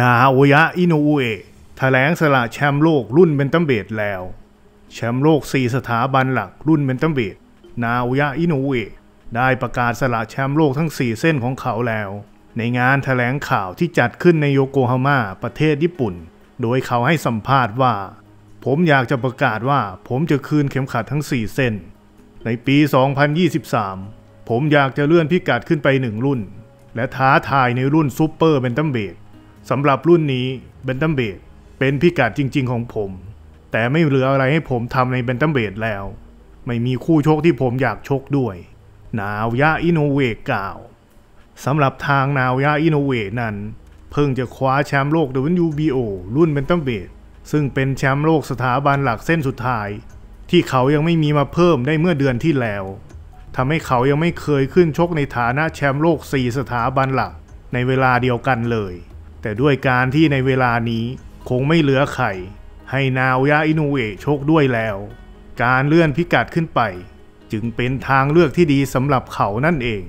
นาโอยะ อินอุเอะแถลงสละแชมป์โลกรุ่นเบนตัมเบดแล้ว แชมป์โลก 4 สถาบันหลักรุ่นเบนตัมเบดนาโอยะ อินอุเอะได้ประกาศสละแชมป์โลกทั้ง 4 เส้นของเขาแล้ว ในงานแถลงข่าวที่จัดขึ้นในโยโกฮาม่า ประเทศญี่ปุ่น โดยเขาให้สัมภาษณ์ว่า ผมอยากจะประกาศว่า ผมจะคืนเข็มขัดทั้ง 4 เส้น ในปี 2023 ผมอยากจะเลื่อนพิกัดขึ้นไปหนึ่งรุ่น และท้าทายในรุ่นซูเปอร์เบนตัมเบดสำหรับรุ่นนี้เบนตัมเบดเป็นพิกัดจริงๆของผม แต่ไม่เหลืออะไรให้ผมทำในเบนตัมเบดแล้ว ไม่มีคู่ชกที่ผมอยากชกด้วย นาวยาอินโนเวกกล่าวสำหรับทางนาวยาอินโนเวนั้น เพิ่งจะคว้าแชมป์โลก WBO รุ่นเบนตัมเบดซึ่งเป็นแชมป์โลกสถาบันหลักเส้นสุดท้าย ที่เขายังไม่มีมาเพิ่มได้เมื่อเดือนที่แล้วทำให้เขายังไม่เคยขึ้นชกในฐานะแชมป์โลก4สถาบันหลัก ในเวลาเดียวกันเลยแต่ด้วยการที่ในเวลานี้คงไม่เหลือไข่ ให้นาวยาอินูเอะโชคด้วยแล้ว การเลื่อนพิกัดขึ้นไป จึงเป็นทางเลือกที่ดีสำหรับเขานั่นเอง